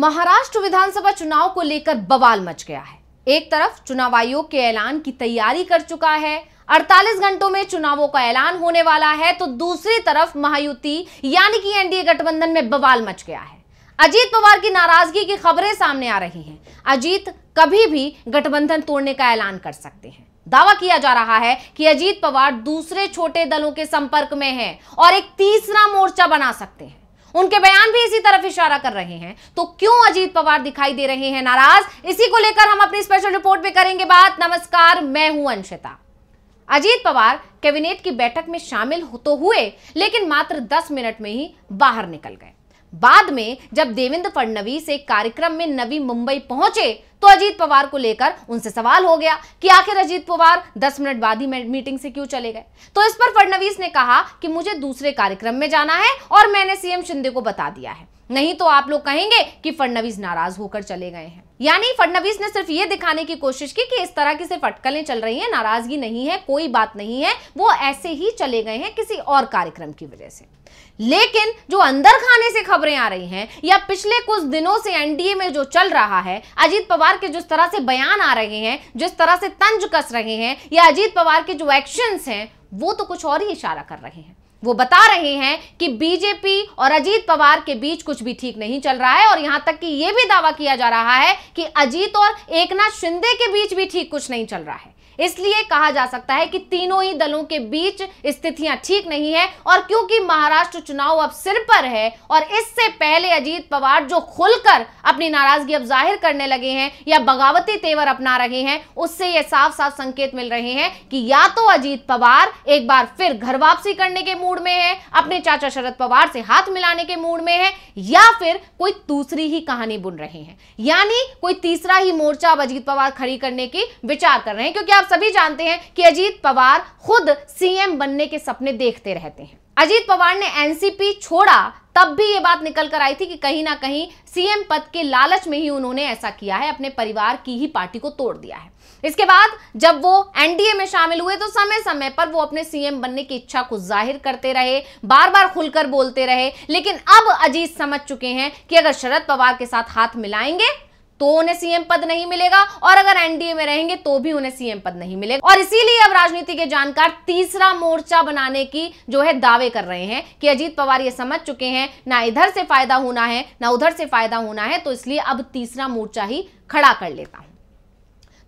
महाराष्ट्र विधानसभा चुनाव को लेकर बवाल मच गया है एक तरफ चुनाव आयोग के ऐलान की तैयारी कर चुका है 48 घंटों में चुनावों का ऐलान होने वाला है तो दूसरी तरफ महायुति यानी कि एनडीए गठबंधन में बवाल मच गया है अजीत पवार की नाराजगी की खबरें सामने आ रही हैं अजीत कभी भी गठबंधन तोड़ने का ऐलान कर सकते हैं दावा किया जा रहा है कि अजीत पवार दूसरे छोटे दलों के संपर्क में है और एक तीसरा मोर्चा बना सकते हैं उनके बयान भी इसी तरफ इशारा कर रहे हैं तो क्यों अजीत पवार दिखाई दे रहे हैं नाराज इसी को लेकर हम अपनी स्पेशल रिपोर्ट में करेंगे बात नमस्कार मैं हूं अंशिता अजीत पवार कैबिनेट की बैठक में शामिल तो हुए लेकिन मात्र 10 मिनट में ही बाहर निकल गए बाद में जब देवेंद्र फडणवीस एक कार्यक्रम में नवी मुंबई पहुंचे तो अजीत पवार को लेकर उनसे सवाल हो गया कि आखिर अजीत पवार 10 मिनट बाद ही मीटिंग से क्यों चले गए तो इस पर फडणवीस ने कहा कि मुझे दूसरे कार्यक्रम में जाना है और मैंने सीएम शिंदे को बता दिया है नहीं तो आप लोग कहेंगे कि फडणवीस नाराज होकर चले गए हैं यानी फडणवीस ने सिर्फ ये दिखाने की कोशिश की कि इस तरह की सिर्फ अटकलें चल रही हैं नाराजगी नहीं है कोई बात नहीं है वो ऐसे ही चले गए हैं किसी और कार्यक्रम की वजह से लेकिन जो अंदर खाने से खबरें आ रही हैं या पिछले कुछ दिनों से एनडीए में जो चल रहा है अजीत पवार के जिस तरह से बयान आ रहे हैं जिस तरह से तंज कस रहे हैं या अजीत पवार के जो एक्शन हैं वो तो कुछ और ही इशारा कर रहे हैं वो बता रहे हैं कि बीजेपी और अजीत पवार के बीच कुछ भी ठीक नहीं चल रहा है और यहां तक कि यह भी दावा किया जा रहा है कि अजीत और एकनाथ शिंदे के बीच भी ठीक कुछ नहीं चल रहा है इसलिए कहा जा सकता है कि तीनों ही दलों के बीच स्थितियां ठीक नहीं है और क्योंकि महाराष्ट्र चुनाव अब सिर पर है और इससे पहले अजीत पवार जो खुलकर अपनी नाराजगी अब जाहिर करने लगे हैं या बगावती तेवर अपना रहे हैं उससे यह साफ साफ संकेत मिल रहे हैं कि या तो अजीत पवार एक बार फिर घर वापसी करने के मूड मूड में है अपने चाचा शरद पवार से हाथ मिलाने के मूड में है या फिर कोई दूसरी ही कहानी बुन रहे हैं यानी कोई तीसरा ही मोर्चा अब अजीत पवार खड़ी करने की विचार कर रहे हैं क्योंकि आप सभी जानते हैं कि अजीत पवार खुद सीएम बनने के सपने देखते रहते हैं अजीत पवार ने एनसीपी छोड़ा तब भी ये बात निकल कर आई थी कि कहीं ना कहीं सीएम पद के लालच में ही उन्होंने ऐसा किया है अपने परिवार की ही पार्टी को तोड़ दिया है इसके बाद जब वो एनडीए में शामिल हुए तो समय समय पर वो अपने सीएम बनने की इच्छा को जाहिर करते रहे बार बार खुलकर बोलते रहे लेकिन अब अजीत समझ चुके हैं कि अगर शरद पवार के साथ हाथ मिलाएंगे तो उन्हें सीएम पद नहीं मिलेगा और अगर एनडीए में रहेंगे तो भी उन्हें सीएम पद नहीं मिलेगा और इसीलिए अब राजनीति के जानकार तीसरा मोर्चा बनाने की जो है दावे कर रहे हैं कि अजीत पवार ये समझ चुके हैं ना इधर से फायदा होना है ना उधर से फायदा होना है तो इसलिए अब तीसरा मोर्चा ही खड़ा कर लेता हूं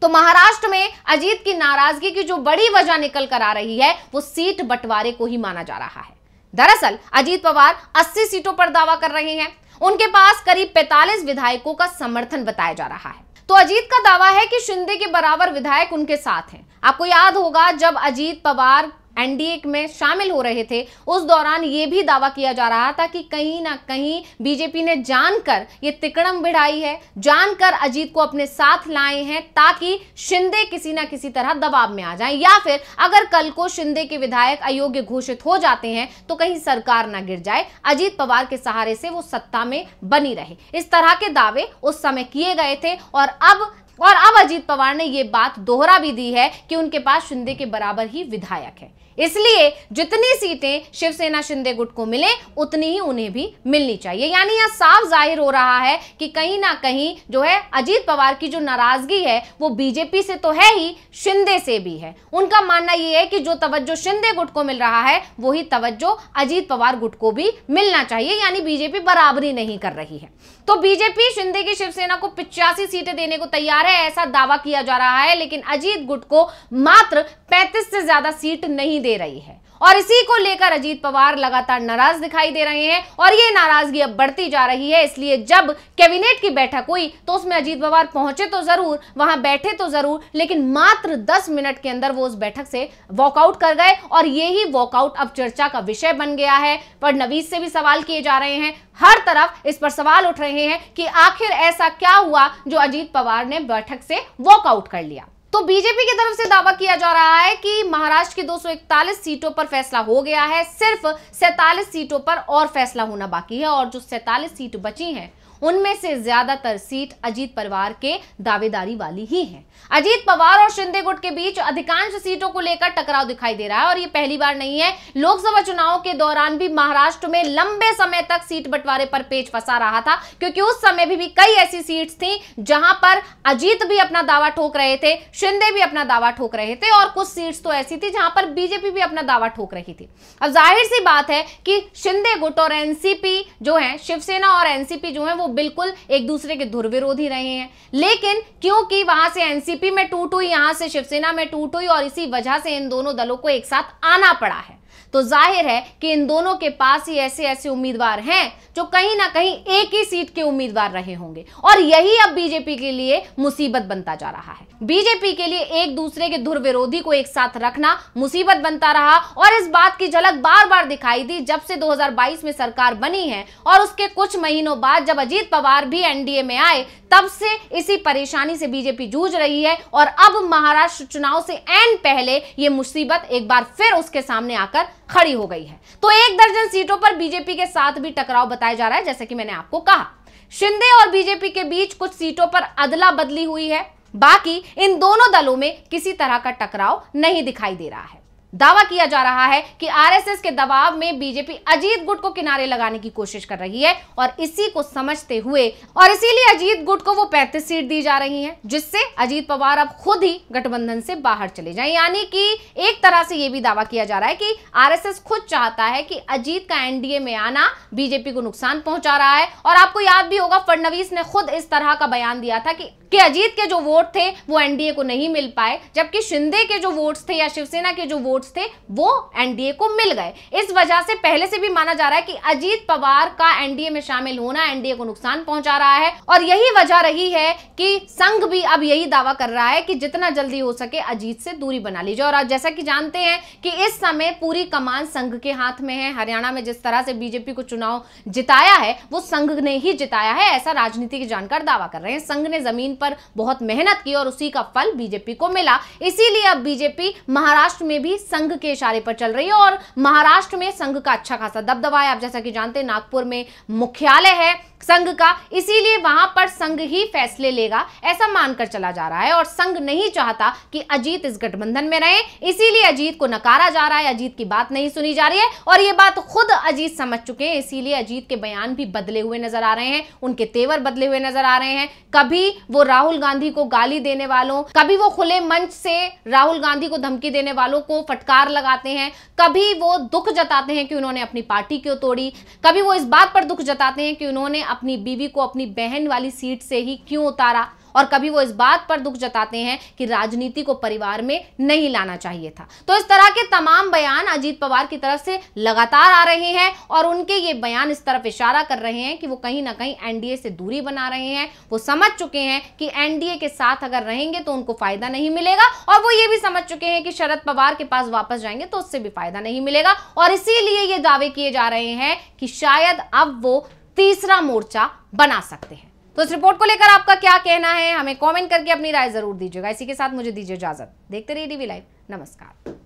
तो महाराष्ट्र में अजीत की नाराजगी की जो बड़ी वजह निकल कर आ रही है वो सीट बंटवारे को ही माना जा रहा है दरअसल अजीत पवार 80 सीटों पर दावा कर रहे हैं उनके पास करीब 45 विधायकों का समर्थन बताया जा रहा है तो अजीत का दावा है कि शिंदे के बराबर विधायक उनके साथ हैं आपको याद होगा जब अजीत पवार एनडीए में शामिल हो रहे थे उस दौरान ये भी दावा किया जा रहा था कि कहीं ना कहीं बीजेपी ने जानकर ये तिकड़म बिड़ाई है जानकर अजीत को अपने साथ लाए हैं ताकि शिंदे किसी ना किसी तरह दबाव में आ जाए या फिर अगर कल को शिंदे के विधायक अयोग्य घोषित हो जाते हैं तो कहीं सरकार ना गिर जाए अजीत पवार के सहारे से वो सत्ता में बनी रहे इस तरह के दावे उस समय किए गए थे और अब और अब अजीत पवार ने ये बात दोहरा भी दी है कि उनके पास शिंदे के बराबर ही विधायक है इसलिए जितनी सीटें शिवसेना शिंदे गुट को मिले उतनी ही उन्हें भी मिलनी चाहिए यानी यह साफ जाहिर हो रहा है कि कहीं ना कहीं जो है अजीत पवार की जो नाराजगी है वो बीजेपी से तो है ही शिंदे से भी है उनका मानना यह है कि जो तवज्जो शिंदे गुट को मिल रहा है वही तवज्जो अजीत पवार गुट को भी मिलना चाहिए यानी बीजेपी बराबरी नहीं कर रही है तो बीजेपी शिंदे की शिवसेना को पिचासी सीटें देने को तैयार है ऐसा दावा किया जा रहा है लेकिन अजीत गुट को मात्र पैंतीस से ज्यादा सीट नहीं दे रही है और इसी को लेकर अजीत पवार लगातार नाराज दिखाई दे रहे हैं और ये नाराजगी अब बढ़ती जा रही है इसलिए जब कैबिनेट की बैठक हुई तो उसमें अजीत पवार पहुंचे तो जरूर वहां बैठे तो जरूर लेकिन मात्र दस मिनट के अंदर वो उस बैठक से वॉकआउट कर गए और ये ही वॉकआउट अब चर्चा का विषय बन गया है पर नवीज से भी सवाल किए जा रहे हैं हर तरफ इस पर सवाल उठ रहे हैं कि आखिर ऐसा क्या हुआ जो अजीत पवार ने बैठक से वॉकआउट कर लिया तो बीजेपी की तरफ से दावा किया जा रहा है कि महाराष्ट्र की 241 सीटों पर फैसला हो गया है सिर्फ सैतालीस सीटों पर और फैसला होना बाकी है और जो सैतालीस सीट बची हैं उनमें से ज्यादातर सीट अजीत पवार के दावेदारी वाली ही है अजीत पवार और शिंदे गुट के बीच अधिकांश सीटों को लेकर टकराव दिखाई दे रहा है और ये पहली बार नहीं है लोकसभा चुनाव के दौरान भी महाराष्ट्र में लंबे समय तक सीट बंटवारे पर पेच फंसा रहा था क्योंकि उस समय भी, भी कई ऐसी सीट थी जहां पर अजीत भी अपना दावा ठोक रहे थे शिंदे भी अपना दावा ठोक रहे थे और कुछ सीट तो ऐसी थी जहां पर बीजेपी भी अपना दावा ठोक रही थी अब जाहिर सी बात है कि शिंदे गुट और एनसीपी जो है शिवसेना और एनसीपी जो है वो बिल्कुल एक दूसरे के धुरविरोधी रहे हैं लेकिन क्योंकि वहां से एनसीपी में टूट हुई यहां से शिवसेना में टूट हुई और इसी वजह से इन दोनों दलों को एक साथ आना पड़ा है तो जाहिर है कि इन दोनों के पास ही ऐसे ऐसे उम्मीदवार हैं जो कहीं ना कहीं एक ही सीट के उम्मीदवार रहे होंगे और यही अब बीजेपी के लिए मुसीबत बनता जा रहा है बीजेपी के लिए एक दूसरे के दुर्विरोधी को एक साथ रखना मुसीबत बनता रहा और इस बात की झलक बार बार दिखाई दी जब से 2022 में सरकार बनी है और उसके कुछ महीनों बाद जब अजीत अजीत पवार भी एनडीए में आए तब से इसी परेशानी से बीजेपी जूझ रही है और अब महाराष्ट्र चुनाव से एन पहले यह मुसीबत एक बार फिर उसके सामने आकर खड़ी हो गई है तो एक दर्जन सीटों पर बीजेपी के साथ भी टकराव बताया जा रहा है जैसे कि मैंने आपको कहा शिंदे और बीजेपी के बीच कुछ सीटों पर अदला बदली हुई है बाकी इन दोनों दलों में किसी तरह का टकराव नहीं दिखाई दे रहा है दावा किया जा रहा है कि आरएसएस के दबाव में बीजेपी अजीत गुट को किनारे लगाने की कोशिश कर रही है और इसी को समझते हुए और इसीलिए अजीत गुट को वो पैंतीस सीट दी जा रही है जिससे अजीत पवार अब खुद ही गठबंधन से बाहर चले जाए यानी कि एक तरह से यह भी दावा किया जा रहा है कि आरएसएस खुद चाहता है कि अजीत का एनडीए में आना बीजेपी को नुकसान पहुंचा रहा है और आपको याद भी होगा फडनवीस ने खुद इस तरह का बयान दिया था कि कि अजीत के जो वोट थे वो एनडीए को नहीं मिल पाए जबकि शिंदे के जो वोट्स थे या शिवसेना के जो वोट वोट्स थे वो एनडीए को मिल गए इस वजह से पहले से भी माना जा रहा है कि अजीत पवार का एनडीए में शामिल होना एनडीए को नुकसान पहुंचा रहा है और यही वजह रही है कि संघ भी अब यही दावा कर रहा है कि जितना जल्दी हो सके अजीत से दूरी बना लीजिए और जैसा कि जानते हैं कि इस समय पूरी कमान संघ के हाथ में है हरियाणा में जिस तरह से बीजेपी को चुनाव जिताया है वो संघ ने ही जिताया है ऐसा राजनीति के जानकार दावा कर रहे हैं संघ ने जमीन पर बहुत मेहनत की और उसी का फल बीजेपी को मिला इसीलिए अब बीजेपी महाराष्ट्र में भी संघ के इशारे पर चल रही है और महाराष्ट्र में संघ का अच्छा खासा दबदबा है आप जैसा कि जानते हैं नागपुर में मुख्यालय है संघ का इसीलिए वहां पर संघ ही फैसले लेगा ऐसा मानकर चला जा रहा है और संघ नहीं चाहता कि अजीत इस गठबंधन में रहे इसीलिए अजीत को नकारा जा रहा है अजीत की बात नहीं सुनी जा रही है और ये बात खुद अजीत समझ चुके हैं इसीलिए अजीत के बयान भी बदले हुए नजर आ रहे हैं उनके तेवर बदले हुए नजर आ रहे हैं कभी वो राहुल गांधी को गाली देने वालों कभी वो खुले मंच से राहुल गांधी को धमकी देने वालों को फटकार लगाते हैं कभी वो दुख जताते हैं कि उन्होंने अपनी पार्टी क्यों तोड़ी कभी वो इस बात पर दुख जताते हैं कि उन्होंने अपनी बीवी को अपनी बहन वाली सीट से ही क्यों उतारा और कभी वो इस बात पर दुख जताते हैं कि राजनीति को परिवार में नहीं लाना चाहिए था तो इस तरह के तमाम बयान अजीत पवार की तरफ से लगातार आ रहे हैं और उनके ये बयान इस तरफ इशारा कर रहे हैं कि वो कहीं ना कहीं एनडीए से दूरी बना रहे हैं वो समझ चुके हैं कि एनडीए के साथ अगर रहेंगे तो उनको फायदा नहीं मिलेगा और वो ये भी समझ चुके हैं कि शरद पवार के पास वापस जाएंगे तो उससे भी फायदा नहीं मिलेगा और इसीलिए ये दावे किए जा रहे हैं कि शायद अब वो तीसरा मोर्चा बना सकते हैं तो इस रिपोर्ट को लेकर आपका क्या कहना है हमें कमेंट करके अपनी राय जरूर दीजिएगा इसी के साथ मुझे दीजिए इजाजत देखते रहिए डीवी लाइव नमस्कार